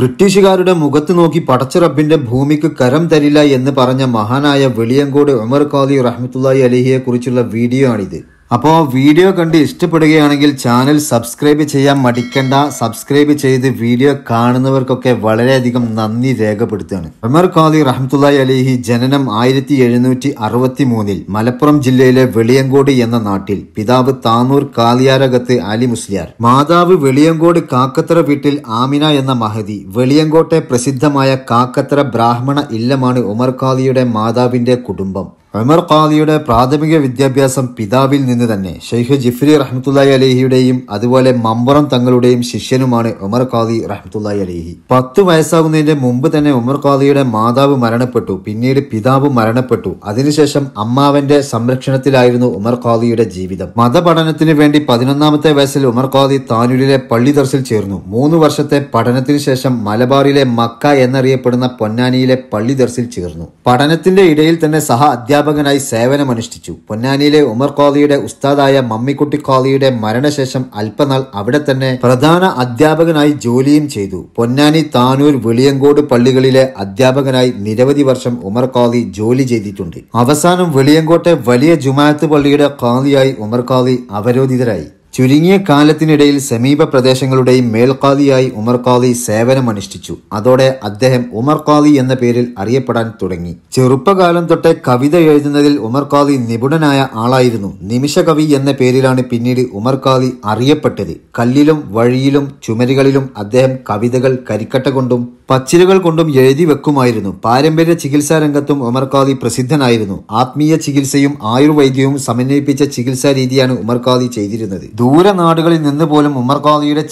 ബ്രിട്ടീഷുകാരുടെ മുഖത്ത് നോക്കി പടച്ച റബ്ബിന്റെ ഭൂമിക്ക് കരം തരില്ല എന്ന് പറഞ്ഞ മഹാനായ വെളിയങ്കോട് ഉമർ ഖാദി റഹ്മത്തുല്ലായി അലിഹിയെ കുറിച്ചുള്ള വീഡിയോ ആണിത് അപ്പോൾ വീഡിയോ കണ്ട് ഇഷ്ടപ്പെടുകയാണെങ്കിൽ ചാനൽ സബ്സ്ക്രൈബ് ചെയ്യാൻ മടിക്കണ്ട സബ്സ്ക്രൈബ് ചെയ്ത് വീഡിയോ കാണുന്നവർക്കൊക്കെ വളരെയധികം നന്ദി രേഖപ്പെടുത്തുകയാണ് ഉമർ ഖാദി റഹ്മത്തുല്ലായി അലിഹി ജനനം ആയിരത്തി എഴുന്നൂറ്റി അറുപത്തി മൂന്നിൽ മലപ്പുറം ജില്ലയിലെ വെളിയങ്കോട് എന്ന നാട്ടിൽ പിതാവ് താനൂർ കാലിയാരകത്ത് അലി മുസ്ലിയാർ മാതാവ് വെളിയങ്കോട് കാക്കത്തറ വീട്ടിൽ ആമിന എന്ന മഹതി വെളിയങ്കോട്ടെ പ്രസിദ്ധമായ കാക്കത്തറ ബ്രാഹ്മണ ഇല്ലമാണ് ഉമർ ഖാദിയുടെ മാതാവിന്റെ കുടുംബം ഉമർ ഖാദിയുടെ പ്രാഥമിക വിദ്യാഭ്യാസം പിതാവിൽ നിന്ന് തന്നെ ഷെയ്ഖ് ജിഫ്രി റഹ്മത്തുല്ലായി അലഹിയുടെയും അതുപോലെ മമ്പുറം തങ്ങളുടെയും ശിഷ്യനുമാണ് ഉമർ ഖാദി റഹ്മത്തുല്ലായി അലഹി പത്ത് വയസ്സാകുന്നതിന്റെ മുമ്പ് തന്നെ ഉമർ ഖാദിയുടെ മാതാവ് മരണപ്പെട്ടു പിന്നീട് പിതാവ് മരണപ്പെട്ടു അതിനുശേഷം അമ്മാവന്റെ സംരക്ഷണത്തിലായിരുന്നു ഉമർ ഖാദിയുടെ ജീവിതം മതപഠനത്തിന് വേണ്ടി പതിനൊന്നാമത്തെ വയസ്സിൽ ഉമർ ഖാദി താനൂരിലെ ദർസിൽ ചേർന്നു മൂന്ന് വർഷത്തെ പഠനത്തിന് ശേഷം മലബാറിലെ മക്ക എന്നറിയപ്പെടുന്ന പൊന്നാനിയിലെ പള്ളി ദർസിൽ ചേർന്നു പഠനത്തിന്റെ ഇടയിൽ തന്നെ സഹ അധ്യാപക അധ്യാപകനായി സേവനമനുഷ്ഠിച്ചു പൊന്നാനിയിലെ ഉമർ ഖാദിയുടെ ഉസ്താദായ മമ്മിക്കുട്ടി ഖാദിയുടെ മരണശേഷം അല്പനാൾ അവിടെ തന്നെ പ്രധാന അധ്യാപകനായി ജോലിയും ചെയ്തു പൊന്നാനി താനൂർ വെളിയങ്കോട് പള്ളികളിലെ അധ്യാപകനായി നിരവധി വർഷം ഉമർ ഖാദി ജോലി ചെയ്തിട്ടുണ്ട് അവസാനം വെളിയങ്കോട്ടെ വലിയ ജുമാഅത്ത് പള്ളിയുടെ ഖാദിയായി ഉമർ ഖാദി അവരോധിതരായി ചുരുങ്ങിയ കാലത്തിനിടയിൽ സമീപ പ്രദേശങ്ങളുടെയും മേൽക്കാതിയായി ഉമർ ഖാദി സേവനമനുഷ്ഠിച്ചു അതോടെ അദ്ദേഹം ഉമർ എന്ന പേരിൽ അറിയപ്പെടാൻ തുടങ്ങി ചെറുപ്പകാലം തൊട്ടേ കവിത എഴുതുന്നതിൽ ഉമർ നിപുണനായ ആളായിരുന്നു നിമിഷകവി എന്ന പേരിലാണ് പിന്നീട് ഉമർ ഖാദി അറിയപ്പെട്ടത് കല്ലിലും വഴിയിലും ചുമരുകളിലും അദ്ദേഹം കവിതകൾ കരിക്കട്ട കൊണ്ടും പച്ചിലുകൾ കൊണ്ടും എഴുതി വെക്കുമായിരുന്നു പാരമ്പര്യ ചികിത്സാ രംഗത്തും ഉമർ പ്രസിദ്ധനായിരുന്നു ആത്മീയ ചികിത്സയും ആയുർവൈദ്യവും സമന്വയിപ്പിച്ച ചികിത്സാ രീതിയാണ് ഉമർ ചെയ്തിരുന്നത് ദൂരനാടുകളിൽ നിന്ന് പോലും ഉമർ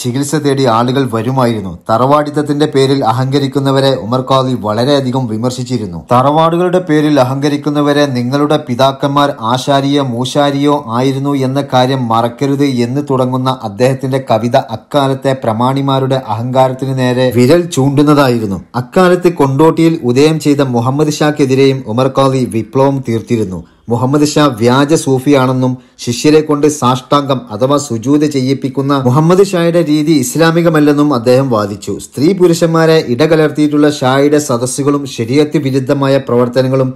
ചികിത്സ തേടി ആളുകൾ വരുമായിരുന്നു തറവാടിത്തത്തിന്റെ പേരിൽ അഹങ്കരിക്കുന്നവരെ ഉമർ വളരെയധികം വിമർശിച്ചിരുന്നു തറവാടുകളുടെ പേരിൽ അഹങ്കരിക്കുന്നവരെ നിങ്ങളുടെ പിതാക്കന്മാർ ആശാരിയോ മൂശാരിയോ ആയിരുന്നു എന്ന കാര്യം മറക്കരുത് എന്ന് തുടങ്ങുന്ന അദ്ദേഹത്തിന്റെ കവിത അക്കാലത്തെ പ്രമാണിമാരുടെ അഹങ്കാരത്തിന് നേരെ വിരൽ ചൂണ്ടുന്നതായിരുന്നു അക്കാലത്ത് കൊണ്ടോട്ടിയിൽ ഉദയം ചെയ്ത മുഹമ്മദ് ഷാക്കെതിരെയും ഉമർ വിപ്ലവം തീർത്തിരുന്നു മുഹമ്മദ് ഷാ വ്യാജ സൂഫിയാണെന്നും ശിഷ്യരെ കൊണ്ട് സാഷ്ടാംഗം അഥവാ സുജൂത ചെയ്യിപ്പിക്കുന്ന മുഹമ്മദ് ഷായുടെ രീതി ഇസ്ലാമികമല്ലെന്നും അദ്ദേഹം വാദിച്ചു സ്ത്രീ പുരുഷന്മാരെ ഇടകലർത്തിയിട്ടുള്ള ഷായുടെ സദസ്സുകളും ശരീരത്തി വിരുദ്ധമായ പ്രവർത്തനങ്ങളും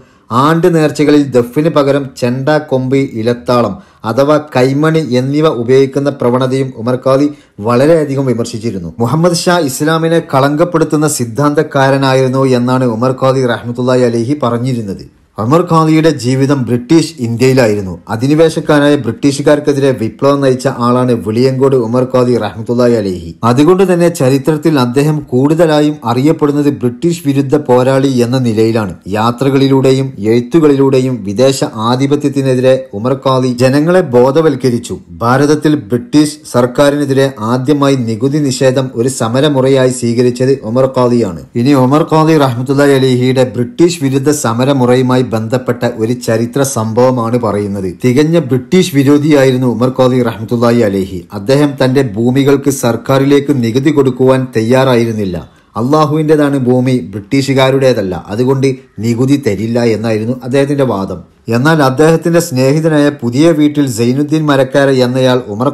ആണ്ട് നേർച്ചകളിൽ ദഫിന് പകരം ചെണ്ട കൊമ്പ് ഇലത്താളം അഥവാ കൈമണി എന്നിവ ഉപയോഗിക്കുന്ന പ്രവണതയും ഉമർ ഖാദി വളരെയധികം വിമർശിച്ചിരുന്നു മുഹമ്മദ് ഷാ ഇസ്ലാമിനെ കളങ്കപ്പെടുത്തുന്ന സിദ്ധാന്തക്കാരനായിരുന്നു എന്നാണ് ഉമർ ഖാദി റഹ്മത്തുല്ലായി അലിഹി പറഞ്ഞിരുന്നത് അമർ ഖാദിയുടെ ജീവിതം ബ്രിട്ടീഷ് ഇന്ത്യയിലായിരുന്നു അധിനിവേശക്കാരായ ബ്രിട്ടീഷുകാർക്കെതിരെ വിപ്ലവം നയിച്ച ആളാണ് വിളിയങ്കോട് ഉമർ ഖാദി റഹ്മത്തുല്ലായി അലേഹി അതുകൊണ്ട് തന്നെ ചരിത്രത്തിൽ അദ്ദേഹം കൂടുതലായും അറിയപ്പെടുന്നത് ബ്രിട്ടീഷ് വിരുദ്ധ പോരാളി എന്ന നിലയിലാണ് യാത്രകളിലൂടെയും എഴുത്തുകളിലൂടെയും വിദേശ ആധിപത്യത്തിനെതിരെ ഉമർ ഖാദി ജനങ്ങളെ ബോധവൽക്കരിച്ചു ഭാരതത്തിൽ ബ്രിട്ടീഷ് സർക്കാരിനെതിരെ ആദ്യമായി നികുതി നിഷേധം ഒരു സമരമുറയായി സ്വീകരിച്ചത് ഉമർ ഖാദിയാണ് ഇനി ഉമർ ഖാദി റഹ്മത്തുല്ലായി അലേഹിയുടെ ബ്രിട്ടീഷ് വിരുദ്ധ സമരമുറയുമായി ബന്ധപ്പെട്ട ഒരു ചരിത്ര സംഭവമാണ് പറയുന്നത് തികഞ്ഞ ബ്രിട്ടീഷ് വിരോധിയായിരുന്നു ഉമർ ഖാദി റഹ്മത്തുല്ലായി അലേഹി അദ്ദേഹം തന്റെ ഭൂമികൾക്ക് സർക്കാരിലേക്ക് നികുതി കൊടുക്കുവാൻ തയ്യാറായിരുന്നില്ല അള്ളാഹുവിൻ്റെതാണ് ഭൂമി ബ്രിട്ടീഷുകാരുടേതല്ല അതുകൊണ്ട് നികുതി തരില്ല എന്നായിരുന്നു അദ്ദേഹത്തിൻ്റെ വാദം എന്നാൽ അദ്ദേഹത്തിൻ്റെ സ്നേഹിതനായ പുതിയ വീട്ടിൽ സൈനുദ്ദീൻ മരക്കാര എന്നയാൾ ഉമർ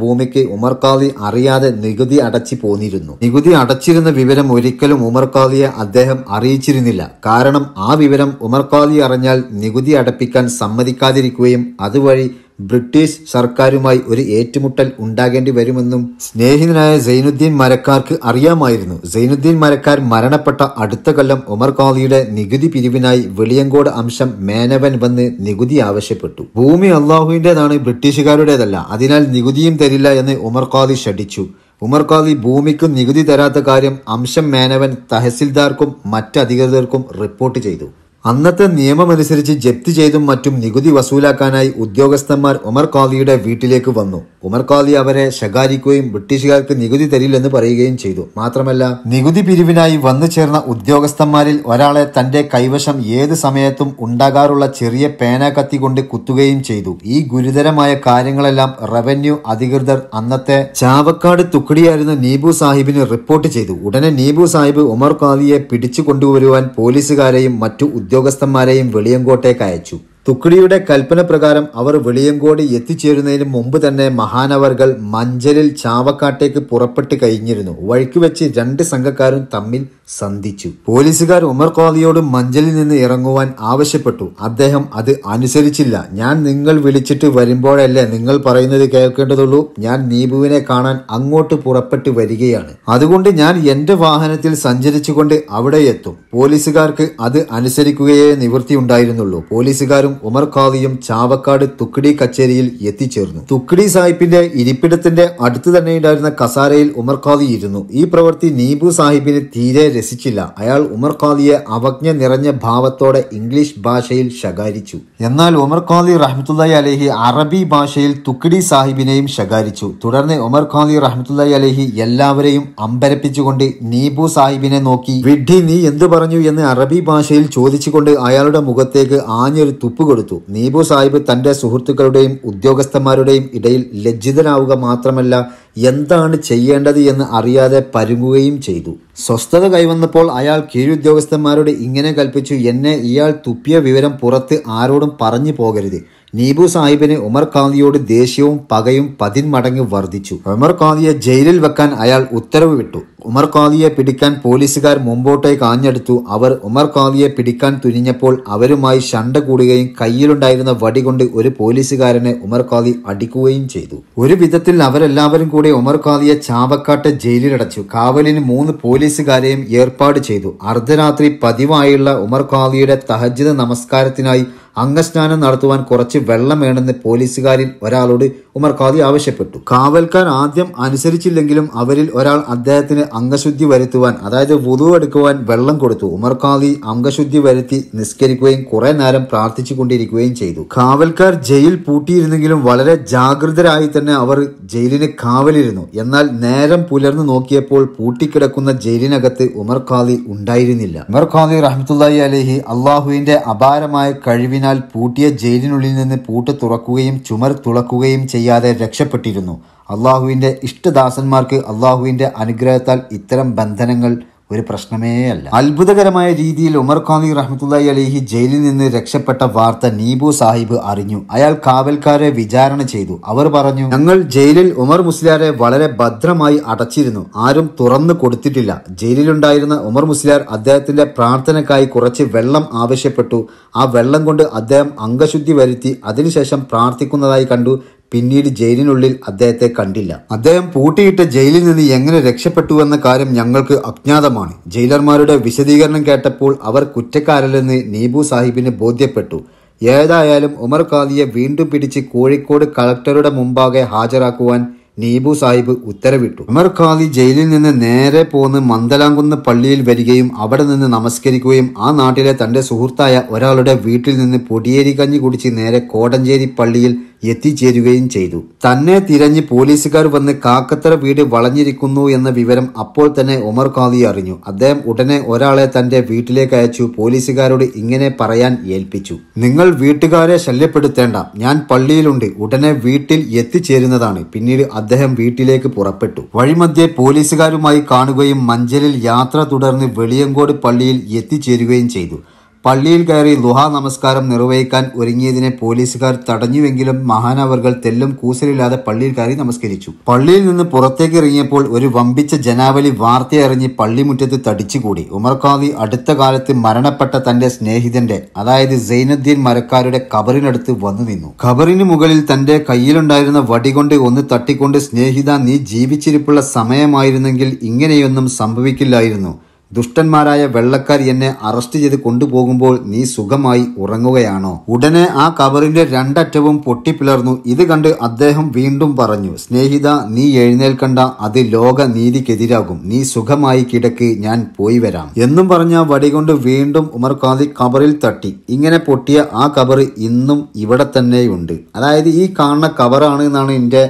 ഭൂമിക്ക് ഉമർ അറിയാതെ നികുതി അടച്ചു പോന്നിരുന്നു നികുതി അടച്ചിരുന്ന വിവരം ഒരിക്കലും ഉമർ അദ്ദേഹം അറിയിച്ചിരുന്നില്ല കാരണം ആ വിവരം ഉമർ അറിഞ്ഞാൽ നികുതി അടപ്പിക്കാൻ സമ്മതിക്കാതിരിക്കുകയും അതുവഴി ബ്രിട്ടീഷ് സർക്കാരുമായി ഒരു ഏറ്റുമുട്ടൽ ഉണ്ടാകേണ്ടി വരുമെന്നും സ്നേഹിതനായ സൈനുദ്ദീൻ മരക്കാർക്ക് അറിയാമായിരുന്നു സൈനുദ്ദീൻ മരക്കാർ മരണപ്പെട്ട അടുത്ത കൊല്ലം ഉമർ കാലിയുടെ നികുതി പിരിവിനായി വെളിയങ്കോട് അംശം മേനവൻ വന്ന് നികുതി ആവശ്യപ്പെട്ടു ഭൂമി അള്ളാഹുവിൻ്റെതാണ് ബ്രിട്ടീഷുകാരുടേതല്ല അതിനാൽ നികുതിയും തരില്ല എന്ന് ഉമർ കാലി ഷടിച്ചു ഉമർ കാലി ഭൂമിക്കും നികുതി തരാത്ത കാര്യം അംശം മേനവൻ തഹസിൽദാർക്കും മറ്റധികൃതർക്കും റിപ്പോർട്ട് ചെയ്തു അന്നത്തെ നിയമമനുസരിച്ച് ജപ്തി ചെയ്തും മറ്റും നികുതി വസൂലാക്കാനായി ഉദ്യോഗസ്ഥന്മാർ ഉമർ ഖാലിയുടെ വീട്ടിലേക്ക് വന്നു ഉമർ ഖാലി അവരെ ശകാരിക്കുകയും ബ്രിട്ടീഷുകാർക്ക് നികുതി തരില്ലെന്ന് പറയുകയും ചെയ്തു മാത്രമല്ല നികുതി പിരിവിനായി വന്നു ചേർന്ന ഉദ്യോഗസ്ഥന്മാരിൽ ഒരാളെ തന്റെ കൈവശം ഏത് സമയത്തും ഉണ്ടാകാറുള്ള ചെറിയ പേന കത്തി കൊണ്ട് കുത്തുകയും ചെയ്തു ഈ ഗുരുതരമായ കാര്യങ്ങളെല്ലാം റവന്യൂ അധികൃതർ അന്നത്തെ ചാവക്കാട് തുക്കടിയായിരുന്ന നീബു സാഹിബിന് റിപ്പോർട്ട് ചെയ്തു ഉടനെ നീബു സാഹിബ് ഉമർ ഖാലിയെ പിടിച്ചു കൊണ്ടുവരുവാൻ പോലീസുകാരെയും മറ്റു ഉദ്യോഗസ്ഥന്മാരെയും വെളിയങ്കോട്ടേക്ക് അയച്ചു തുക്കിടിയുടെ കൽപ്പനപ്രകാരം അവർ വെളിയങ്കോടി എത്തിച്ചേരുന്നതിന് മുമ്പ് തന്നെ മഹാനവർകൾ മഞ്ചലിൽ ചാവക്കാട്ടേക്ക് പുറപ്പെട്ട് കഴിഞ്ഞിരുന്നു വഴിക്ക് വെച്ച് രണ്ട് സംഘക്കാരും തമ്മിൽ സന്ധിച്ചു പോലീസുകാർ ഉമർ ഖാദിയോട് മഞ്ചലിൽ നിന്ന് ഇറങ്ങുവാൻ ആവശ്യപ്പെട്ടു അദ്ദേഹം അത് അനുസരിച്ചില്ല ഞാൻ നിങ്ങൾ വിളിച്ചിട്ട് വരുമ്പോഴല്ലേ നിങ്ങൾ പറയുന്നത് കേൾക്കേണ്ടതുള്ളൂ ഞാൻ നീബുവിനെ കാണാൻ അങ്ങോട്ട് പുറപ്പെട്ട് വരികയാണ് അതുകൊണ്ട് ഞാൻ എന്റെ വാഹനത്തിൽ സഞ്ചരിച്ചുകൊണ്ട് അവിടെ എത്തും പോലീസുകാർക്ക് അത് അനുസരിക്കുകയേ നിവൃത്തി ഉണ്ടായിരുന്നുള്ളൂ പോലീസുകാരും ഉമർ ഖാദിയും ചാവക്കാട് തുക്കിടി കച്ചേരിയിൽ എത്തിച്ചേർന്നു തുക്കിടി സാഹിബിന്റെ ഇരിപ്പിടത്തിന്റെ അടുത്തു ഉണ്ടായിരുന്ന കസാരയിൽ ഉമർ ഖാദി ഇരുന്നു ഈ പ്രവൃത്തി നീബു സാഹിബിന് തീരെ രസിച്ചില്ല അയാൾ ഉമർ ഖാദിയെ അവജ്ഞ നിറഞ്ഞ ഭാവത്തോടെ ഇംഗ്ലീഷ് ഭാഷയിൽ ശകാരിച്ചു എന്നാൽ ഉമർ ഖാദി റഹ്മത്തുല്ലായി അലഹി അറബി ഭാഷയിൽ തുക്കിടി സാഹിബിനെയും ശകാരിച്ചു തുടർന്ന് ഉമർ ഖാദി റഹ്മത്തുല്ലായി അലഹി എല്ലാവരെയും അമ്പരപ്പിച്ചുകൊണ്ട് നീബു സാഹിബിനെ നോക്കി വിഡ്ഢി നീ എന്തു പറഞ്ഞു എന്ന് അറബി ഭാഷയിൽ ചോദിച്ചുകൊണ്ട് അയാളുടെ മുഖത്തേക്ക് ആഞ്ഞൊരു തുപ്പ് കൊടുത്തു നീബു സാഹിബ് തൻ്റെ സുഹൃത്തുക്കളുടെയും ഉദ്യോഗസ്ഥന്മാരുടെയും ഇടയിൽ ലജ്ജിതനാവുക മാത്രമല്ല എന്താണ് ചെയ്യേണ്ടത് എന്ന് അറിയാതെ പരുങ്ങുകയും ചെയ്തു സ്വസ്ഥത കൈവന്നപ്പോൾ അയാൾ കീഴുദ്യോഗസ്ഥന്മാരോട് ഇങ്ങനെ കൽപ്പിച്ചു എന്നെ ഇയാൾ തുപ്പിയ വിവരം പുറത്ത് ആരോടും പറഞ്ഞു പോകരുത് നീബു സാഹിബിന് ഉമർ കാന്തിയോട് ദേഷ്യവും പകയും പതിന്മടങ്ങ് വർദ്ധിച്ചു ഉമർ കാന്തിയെ ജയിലിൽ വെക്കാൻ അയാൾ ഉത്തരവ് വിട്ടു ഉമർ ഖാദിയെ പിടിക്കാൻ പോലീസുകാർ മുമ്പോട്ടേക്ക് ആഞ്ഞെടുത്തു അവർ ഉമർ ഖാദിയെ പിടിക്കാൻ തുനിഞ്ഞപ്പോൾ അവരുമായി ഷണ്ട കൂടുകയും കയ്യിലുണ്ടായിരുന്ന വടി കൊണ്ട് ഒരു പോലീസുകാരനെ ഉമർ ഖാദി അടിക്കുകയും ചെയ്തു ഒരു വിധത്തിൽ അവരെല്ലാവരും കൂടി ഉമർ ഖാദിയെ ചാവക്കാട്ട് ജയിലിലടച്ചു കാവലിന് മൂന്ന് പോലീസുകാരെയും ഏർപ്പാട് ചെയ്തു അർദ്ധരാത്രി പതിവായുള്ള ഉമർ ഖാദിയുടെ തഹജിത നമസ്കാരത്തിനായി അംഗസ്നാനം നടത്തുവാൻ കുറച്ച് വെള്ളം വേണമെന്ന് പോലീസുകാരിൽ ഒരാളോട് ഉമർ ഖാദി ആവശ്യപ്പെട്ടു കാവൽക്കാർ ആദ്യം അനുസരിച്ചില്ലെങ്കിലും അവരിൽ ഒരാൾ അദ്ദേഹത്തിന് അംഗശുദ്ധി വരുത്തുവാൻ അതായത് വുതു എടുക്കുവാൻ വെള്ളം കൊടുത്തു ഉമർ ഖാദി അംഗശുദ്ധി വരുത്തി നിസ്കരിക്കുകയും കുറെ നേരം പ്രാർത്ഥിച്ചുകൊണ്ടിരിക്കുകയും ചെയ്തു കാവൽക്കാർ ജയിൽ പൂട്ടിയിരുന്നെങ്കിലും വളരെ ജാഗ്രതരായി തന്നെ അവർ ജയിലിന് കാവലിരുന്നു എന്നാൽ നേരം പുലർന്നു നോക്കിയപ്പോൾ പൂട്ടിക്കിടക്കുന്ന ജയിലിനകത്ത് ഉമർ ഖാദി ഉണ്ടായിരുന്നില്ല ഉമർ ഖാദി റഹ്മത്തുല്ലായി അലഹി അള്ളാഹുവിന്റെ അപാരമായ കഴിവിനാൽ പൂട്ടിയ ജയിലിനുള്ളിൽ നിന്ന് പൂട്ട് തുറക്കുകയും ചുമർ തുളക്കുകയും ചെയ്തു ചെയ്യാതെ രക്ഷപ്പെട്ടിരുന്നു അള്ളാഹുവിൻ്റെ ഇഷ്ടദാസന്മാർക്ക് അള്ളാഹുവിൻ്റെ അനുഗ്രഹത്താൽ ഇത്തരം ബന്ധനങ്ങൾ ഒരു പ്രശ്നമേ അല്ല അത്ഭുതകരമായ രീതിയിൽ ഉമർ ഖാനി റഹ്മത്തുല്ലായി അലിഹി ജയിലിൽ നിന്ന് രക്ഷപ്പെട്ട വാർത്ത നീബു സാഹിബ് അറിഞ്ഞു അയാൾ കാവൽക്കാരെ വിചാരണ ചെയ്തു അവർ പറഞ്ഞു ഞങ്ങൾ ജയിലിൽ ഉമർ മുസ്ലിയാരെ വളരെ ഭദ്രമായി അടച്ചിരുന്നു ആരും തുറന്നു കൊടുത്തിട്ടില്ല ജയിലിലുണ്ടായിരുന്ന ഉമർ മുസ്ലിയാർ അദ്ദേഹത്തിന്റെ പ്രാർത്ഥനക്കായി കുറച്ച് വെള്ളം ആവശ്യപ്പെട്ടു ആ വെള്ളം കൊണ്ട് അദ്ദേഹം അംഗശുദ്ധി വരുത്തി അതിനുശേഷം പ്രാർത്ഥിക്കുന്നതായി കണ്ടു പിന്നീട് ജയിലിനുള്ളിൽ അദ്ദേഹത്തെ കണ്ടില്ല അദ്ദേഹം പൂട്ടിയിട്ട ജയിലിൽ നിന്ന് എങ്ങനെ എന്ന കാര്യം ഞങ്ങൾക്ക് അജ്ഞാതമാണ് ജയിലർമാരുടെ വിശദീകരണം കേട്ടപ്പോൾ അവർ കുറ്റക്കാരല്ലെന്ന് നീബു സാഹിബിന് ബോധ്യപ്പെട്ടു ഏതായാലും ഉമർ ഖാദിയെ വീണ്ടും പിടിച്ച് കോഴിക്കോട് കളക്ടറുടെ മുമ്പാകെ ഹാജരാക്കുവാൻ നീബു സാഹിബ് ഉത്തരവിട്ടു ഉമർ ഖാദി ജയിലിൽ നിന്ന് നേരെ പോന്ന് മന്ദലാംകുന്ന് പള്ളിയിൽ വരികയും അവിടെ നിന്ന് നമസ്കരിക്കുകയും ആ നാട്ടിലെ തന്റെ സുഹൃത്തായ ഒരാളുടെ വീട്ടിൽ നിന്ന് പൊടിയേരി കഞ്ഞി കുടിച്ച് നേരെ കോടഞ്ചേരി പള്ളിയിൽ എത്തിച്ചേരുകയും ചെയ്തു തന്നെ തിരഞ്ഞ് പോലീസുകാർ വന്ന് കാക്കത്തറ വീട് വളഞ്ഞിരിക്കുന്നു എന്ന വിവരം അപ്പോൾ തന്നെ ഉമർ ഖാദി അറിഞ്ഞു അദ്ദേഹം ഉടനെ ഒരാളെ തന്റെ വീട്ടിലേക്ക് അയച്ചു പോലീസുകാരോട് ഇങ്ങനെ പറയാൻ ഏൽപ്പിച്ചു നിങ്ങൾ വീട്ടുകാരെ ശല്യപ്പെടുത്തേണ്ട ഞാൻ പള്ളിയിലുണ്ട് ഉടനെ വീട്ടിൽ എത്തിച്ചേരുന്നതാണ് പിന്നീട് അദ്ദേഹം വീട്ടിലേക്ക് പുറപ്പെട്ടു വഴിമധ്യേ പോലീസുകാരുമായി കാണുകയും മഞ്ചലിൽ യാത്ര തുടർന്ന് വെളിയങ്കോട് പള്ളിയിൽ എത്തിച്ചേരുകയും ചെയ്തു പള്ളിയിൽ കയറി ലുഹ നമസ്കാരം നിർവഹിക്കാൻ ഒരുങ്ങിയതിനെ പോലീസുകാർ തടഞ്ഞുവെങ്കിലും മഹാനവർകൾ തെല്ലും കൂസലില്ലാതെ പള്ളിയിൽ കയറി നമസ്കരിച്ചു പള്ളിയിൽ നിന്ന് പുറത്തേക്ക് ഇറങ്ങിയപ്പോൾ ഒരു വമ്പിച്ച ജനാവലി വാർത്തയറിഞ്ഞ് പള്ളിമുറ്റത്ത് തടിച്ചുകൂടി ഉമർ ഖാദി അടുത്ത കാലത്ത് മരണപ്പെട്ട തന്റെ സ്നേഹിതന്റെ അതായത് സൈനുദ്ദീൻ മരക്കാരുടെ ഖബറിനടുത്ത് വന്നു നിന്നു ഖബറിന് മുകളിൽ തന്റെ കയ്യിലുണ്ടായിരുന്ന വടികൊണ്ട് ഒന്ന് തട്ടിക്കൊണ്ട് സ്നേഹിത നീ ജീവിച്ചിരിപ്പുള്ള സമയമായിരുന്നെങ്കിൽ ഇങ്ങനെയൊന്നും സംഭവിക്കില്ലായിരുന്നു ദുഷ്ടന്മാരായ വെള്ളക്കാർ എന്നെ അറസ്റ്റ് ചെയ്ത് കൊണ്ടുപോകുമ്പോൾ നീ സുഖമായി ഉറങ്ങുകയാണോ ഉടനെ ആ കവറിന്റെ രണ്ടറ്റവും പൊട്ടിപ്പിളർന്നു ഇത് കണ്ട് അദ്ദേഹം വീണ്ടും പറഞ്ഞു സ്നേഹിത നീ എഴുന്നേൽക്കണ്ട അത് ലോക നീതിക്കെതിരാകും നീ സുഖമായി കിടക്ക് ഞാൻ പോയി വരാം എന്നും പറഞ്ഞ കൊണ്ട് വീണ്ടും ഉമർ ഖാദി കബറിൽ തട്ടി ഇങ്ങനെ പൊട്ടിയ ആ കബർ ഇന്നും ഇവിടെ തന്നെയുണ്ട് അതായത് ഈ കാണുന്ന കവറാണ് എന്നാണ് എൻ്റെ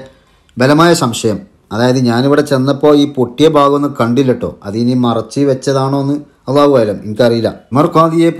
ബലമായ സംശയം അതായത് ഞാനിവിടെ ചെന്നപ്പോൾ ഈ പൊട്ടിയ ഭാഗമൊന്നും കണ്ടില്ലട്ടോ അത് ഇനി മറച്ച് വെച്ചതാണോ എന്ന് അതാവുമായാലും എനിക്കറിയില്ല ഉമർ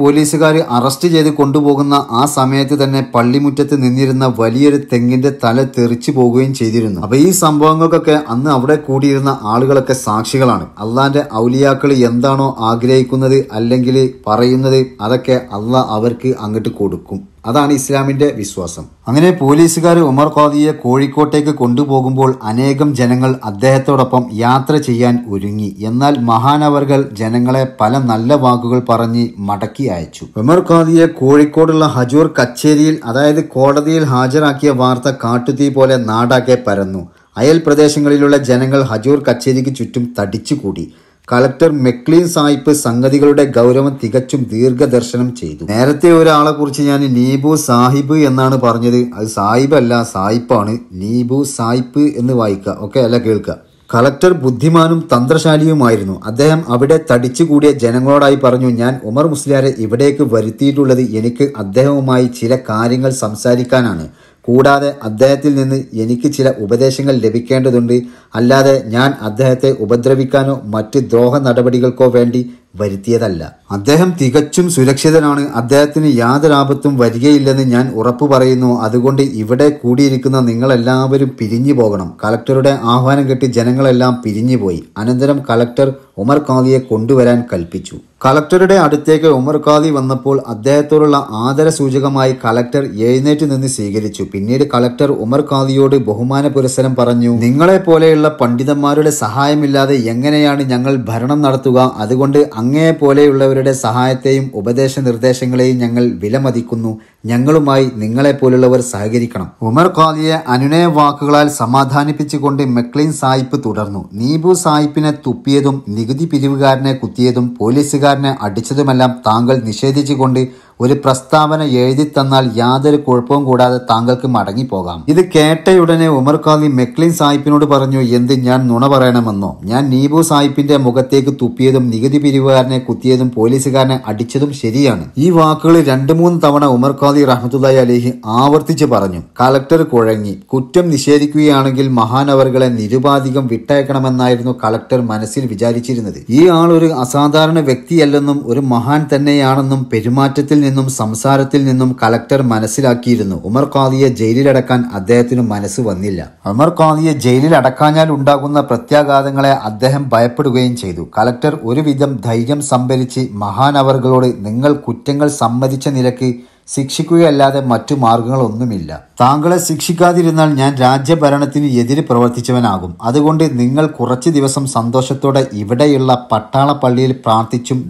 പോലീസുകാർ അറസ്റ്റ് ചെയ്ത് കൊണ്ടുപോകുന്ന ആ സമയത്ത് തന്നെ പള്ളിമുറ്റത്ത് നിന്നിരുന്ന വലിയൊരു തെങ്ങിന്റെ തല തെറിച്ചു പോകുകയും ചെയ്തിരുന്നു അപ്പൊ ഈ സംഭവങ്ങൾക്കൊക്കെ അന്ന് അവിടെ കൂടിയിരുന്ന ആളുകളൊക്കെ സാക്ഷികളാണ് അള്ളാന്റെ ഔലിയാക്കൾ എന്താണോ ആഗ്രഹിക്കുന്നത് അല്ലെങ്കിൽ പറയുന്നത് അതൊക്കെ അള്ളാഹ് അവർക്ക് അങ്ങോട്ട് കൊടുക്കും അതാണ് ഇസ്ലാമിന്റെ വിശ്വാസം അങ്ങനെ പോലീസുകാർ ഉമർ ഖാദിയെ കോഴിക്കോട്ടേക്ക് കൊണ്ടുപോകുമ്പോൾ അനേകം ജനങ്ങൾ അദ്ദേഹത്തോടൊപ്പം യാത്ര ചെയ്യാൻ ഒരുങ്ങി എന്നാൽ മഹാനവർകൾ ജനങ്ങളെ പല നല്ല വാക്കുകൾ പറഞ്ഞ് മടക്കി അയച്ചു ഉമർ ഖാദിയെ കോഴിക്കോടുള്ള ഹജൂർ കച്ചേരിയിൽ അതായത് കോടതിയിൽ ഹാജരാക്കിയ വാർത്ത കാട്ടുതീ പോലെ നാടാകെ പരന്നു അയൽ പ്രദേശങ്ങളിലുള്ള ജനങ്ങൾ ഹജൂർ കച്ചേരിക്ക് ചുറ്റും തടിച്ചുകൂടി കളക്ടർ മെക്ലീൻ സായിപ്പ് സംഗതികളുടെ ഗൗരവം തികച്ചും ദീർഘദർശനം ചെയ്തു നേരത്തെ ഒരാളെ കുറിച്ച് ഞാൻ നീബു സാഹിബ് എന്നാണ് പറഞ്ഞത് അത് അല്ല സായിപ്പാണ് നീബു സായിപ്പ് എന്ന് വായിക്കുക ഓക്കെ അല്ല കേൾക്കുക കളക്ടർ ബുദ്ധിമാനും തന്ത്രശാലിയുമായിരുന്നു അദ്ദേഹം അവിടെ തടിച്ചുകൂടിയ ജനങ്ങളോടായി പറഞ്ഞു ഞാൻ ഉമർ മുസ്ലിയാരെ ഇവിടേക്ക് വരുത്തിയിട്ടുള്ളത് എനിക്ക് അദ്ദേഹവുമായി ചില കാര്യങ്ങൾ സംസാരിക്കാനാണ് കൂടാതെ അദ്ദേഹത്തിൽ നിന്ന് എനിക്ക് ചില ഉപദേശങ്ങൾ ലഭിക്കേണ്ടതുണ്ട് അല്ലാതെ ഞാൻ അദ്ദേഹത്തെ ഉപദ്രവിക്കാനോ മറ്റ് ദ്രോഹ നടപടികൾക്കോ വേണ്ടി വരുത്തിയതല്ല അദ്ദേഹം തികച്ചും സുരക്ഷിതനാണ് അദ്ദേഹത്തിന് യാതൊരു ആപത്തും വരികയില്ലെന്ന് ഞാൻ ഉറപ്പു പറയുന്നു അതുകൊണ്ട് ഇവിടെ കൂടിയിരിക്കുന്ന നിങ്ങളെല്ലാവരും പിരിഞ്ഞു പോകണം കളക്ടറുടെ ആഹ്വാനം കെട്ടി ജനങ്ങളെല്ലാം പിരിഞ്ഞുപോയി അനന്തരം കളക്ടർ ഉമർ കാദിയെ കൊണ്ടുവരാൻ കൽപ്പിച്ചു കളക്ടറുടെ അടുത്തേക്ക് ഉമർ കാദി വന്നപ്പോൾ അദ്ദേഹത്തോടുള്ള ആദര സൂചകമായി കളക്ടർ എഴുന്നേറ്റ് നിന്ന് സ്വീകരിച്ചു പിന്നീട് കളക്ടർ ഉമർ കാദിയോട് ബഹുമാന പുരസ്സരം പറഞ്ഞു നിങ്ങളെ പോലെയുള്ള പണ്ഡിതന്മാരുടെ സഹായമില്ലാതെ എങ്ങനെയാണ് ഞങ്ങൾ ഭരണം നടത്തുക അതുകൊണ്ട് അങ്ങേ പോലെയുള്ളവരുടെ സഹായത്തെയും ഉപദേശ നിർദ്ദേശങ്ങളെയും ഞങ്ങൾ വിലമതിക്കുന്നു ഞങ്ങളുമായി നിങ്ങളെ പോലുള്ളവർ സഹകരിക്കണം ഉമർ ഖാദിയെ അനുനയ വാക്കുകളാൽ സമാധാനിപ്പിച്ചുകൊണ്ട് മെക്ലീൻ സായിപ്പ് തുടർന്നു നീബു സായിപ്പിനെ തുപ്പിയതും നികുതി പിരിവുകാരനെ കുത്തിയതും പോലീസുകാരനെ അടിച്ചതുമെല്ലാം താങ്കൾ നിഷേധിച്ചുകൊണ്ട് ഒരു പ്രസ്താവന എഴുതി തന്നാൽ യാതൊരു കുഴപ്പവും കൂടാതെ താങ്കൾക്ക് മടങ്ങിപ്പോകാം ഇത് കേട്ടയുടനെ ഉമർ ഖാലി മെക്ലിൻ സാഹിബിനോട് പറഞ്ഞു എന്ത് ഞാൻ നുണ പറയണമെന്നോ ഞാൻ നീബു സാഹിബിന്റെ മുഖത്തേക്ക് തുപ്പിയതും നികുതി പിരിവുകാരനെ കുത്തിയതും പോലീസുകാരനെ അടിച്ചതും ശരിയാണ് ഈ വാക്കുകൾ രണ്ടു മൂന്ന് തവണ ഉമർ ഖാലി റഹ്മത്തുല്ലായി അലിഹി ആവർത്തിച്ച് പറഞ്ഞു കളക്ടർ കുഴങ്ങി കുറ്റം നിഷേധിക്കുകയാണെങ്കിൽ മഹാനവറുകളെ നിരുപാധികം വിട്ടയക്കണമെന്നായിരുന്നു കളക്ടർ മനസ്സിൽ വിചാരിച്ചിരുന്നത് ഈ ആൾ ഒരു അസാധാരണ വ്യക്തിയല്ലെന്നും ഒരു മഹാൻ തന്നെയാണെന്നും പെരുമാറ്റത്തിൽ നിന്നും സംസാരത്തിൽ നിന്നും കലക്ടർ മനസ്സിലാക്കിയിരുന്നു ഉമർ ഖാദിയെ ജയിലിലടക്കാൻ അദ്ദേഹത്തിന് മനസ്സ് വന്നില്ല ഉമർ ഖാദിയെ ജയിലിലടക്കാഞ്ഞാൽ ഉണ്ടാകുന്ന പ്രത്യാഘാതങ്ങളെ അദ്ദേഹം ഭയപ്പെടുകയും ചെയ്തു കലക്ടർ ഒരുവിധം ധൈര്യം സംഭരിച്ച് മഹാനവറുകളോട് നിങ്ങൾ കുറ്റങ്ങൾ സമ്മതിച്ച നിലക്ക് ശിക്ഷിക്കുകയല്ലാതെ മറ്റു മാർഗങ്ങളൊന്നുമില്ല താങ്കളെ ശിക്ഷിക്കാതിരുന്നാൽ ഞാൻ രാജ്യഭരണത്തിന് എതിരെ പ്രവർത്തിച്ചവനാകും അതുകൊണ്ട് നിങ്ങൾ കുറച്ച് ദിവസം സന്തോഷത്തോടെ ഇവിടെയുള്ള പട്ടാള പള്ളിയിൽ പ്രാർത്ഥിച്ചും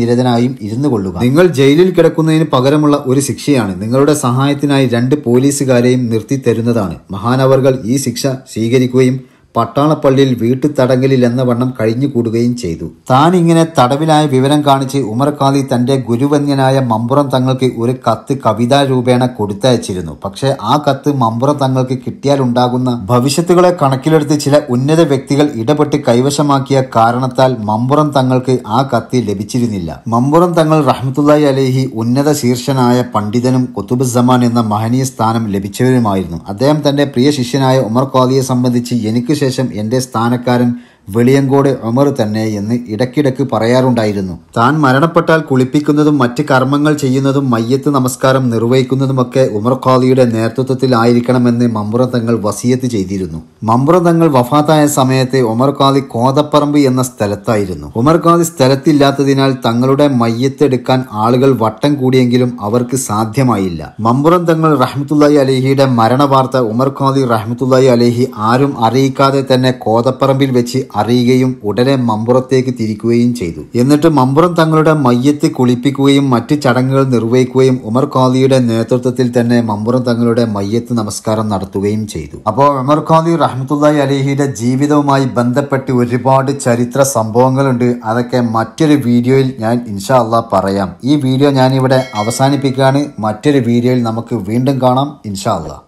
നിരതനായും ഇരുന്നു കൊള്ളുക നിങ്ങൾ ജയിലിൽ കിടക്കുന്നതിന് പകരമുള്ള ഒരു ശിക്ഷയാണ് നിങ്ങളുടെ സഹായത്തിനായി രണ്ട് പോലീസുകാരെയും നിർത്തി തരുന്നതാണ് മഹാനവർകൾ ഈ ശിക്ഷ സ്വീകരിക്കുകയും പട്ടാളപ്പള്ളിയിൽ തടങ്കലിൽ എന്ന വണ്ണം കഴിഞ്ഞുകൂടുകയും ചെയ്തു താൻ ഇങ്ങനെ തടവിലായ വിവരം കാണിച്ച് ഉമർഖാദി തന്റെ ഗുരുവന്യനായ മമ്പുറം തങ്ങൾക്ക് ഒരു കത്ത് കവിതാ രൂപേണ കൊടുത്തയച്ചിരുന്നു പക്ഷേ ആ കത്ത് മമ്പുറം തങ്ങൾക്ക് കിട്ടിയാലുണ്ടാകുന്ന ഭവിഷ്യത്തുകളെ കണക്കിലെടുത്ത് ചില ഉന്നത വ്യക്തികൾ ഇടപെട്ട് കൈവശമാക്കിയ കാരണത്താൽ മമ്പുറം തങ്ങൾക്ക് ആ കത്ത് ലഭിച്ചിരുന്നില്ല മമ്പുറം തങ്ങൾ റഹ്മത്തുല്ലായി അലേഹി ഉന്നത ശീർഷനായ പണ്ഡിതനും കുത്തുബുസമാൻ എന്ന മഹനീയ സ്ഥാനം ലഭിച്ചവരുമായിരുന്നു അദ്ദേഹം തന്റെ പ്രിയ ശിഷ്യനായ ഉമർ ഖാദിയെ സംബന്ധിച്ച് എനിക്ക് ശേഷം എൻ്റെ സ്ഥാനക്കാരൻ വെളിയങ്കോട് അമർ തന്നെ എന്ന് ഇടയ്ക്കിടയ്ക്ക് പറയാറുണ്ടായിരുന്നു താൻ മരണപ്പെട്ടാൽ കുളിപ്പിക്കുന്നതും മറ്റ് കർമ്മങ്ങൾ ചെയ്യുന്നതും മയ്യത്ത് നമസ്കാരം നിർവഹിക്കുന്നതുമൊക്കെ ഉമർ ഖാദിയുടെ നേതൃത്വത്തിൽ ആയിരിക്കണമെന്ന് മമ്പ്ര തങ്ങൾ വസിയത്ത് ചെയ്തിരുന്നു മമ്പ്ര തങ്ങൾ വഫാത്തായ സമയത്ത് ഉമർ ഖാദി കോതപ്പറമ്പ് എന്ന സ്ഥലത്തായിരുന്നു ഉമർ ഖാദി സ്ഥലത്തില്ലാത്തതിനാൽ തങ്ങളുടെ മയ്യത്തെടുക്കാൻ ആളുകൾ വട്ടം കൂടിയെങ്കിലും അവർക്ക് സാധ്യമായില്ല മമ്പുറം തങ്ങൾ റഹ്മത്തുല്ലായി അലഹിയുടെ മരണവാർത്ത ഉമർ ഖാദി റഹ്മത്തുല്ലായി അലഹി ആരും അറിയിക്കാതെ തന്നെ കോതപ്പറമ്പിൽ വെച്ച് അറിയുകയും ഉടനെ മമ്പുറത്തേക്ക് തിരിക്കുകയും ചെയ്തു എന്നിട്ട് മമ്പുറം തങ്ങളുടെ മയ്യത്ത് കുളിപ്പിക്കുകയും മറ്റ് ചടങ്ങുകൾ നിർവഹിക്കുകയും ഉമർ ഖാദിയുടെ നേതൃത്വത്തിൽ തന്നെ മമ്പുറം തങ്ങളുടെ മയ്യത്ത് നമസ്കാരം നടത്തുകയും ചെയ്തു അപ്പോൾ ഉമർ ഖാദി റഹ്മത്തുല്ലായി അലിഹിയുടെ ജീവിതവുമായി ബന്ധപ്പെട്ട് ഒരുപാട് ചരിത്ര സംഭവങ്ങളുണ്ട് അതൊക്കെ മറ്റൊരു വീഡിയോയിൽ ഞാൻ ഇൻഷാ അള്ളാ പറയാം ഈ വീഡിയോ ഞാനിവിടെ അവസാനിപ്പിക്കുകയാണ് മറ്റൊരു വീഡിയോയിൽ നമുക്ക് വീണ്ടും കാണാം ഇൻഷാ അള്ളാ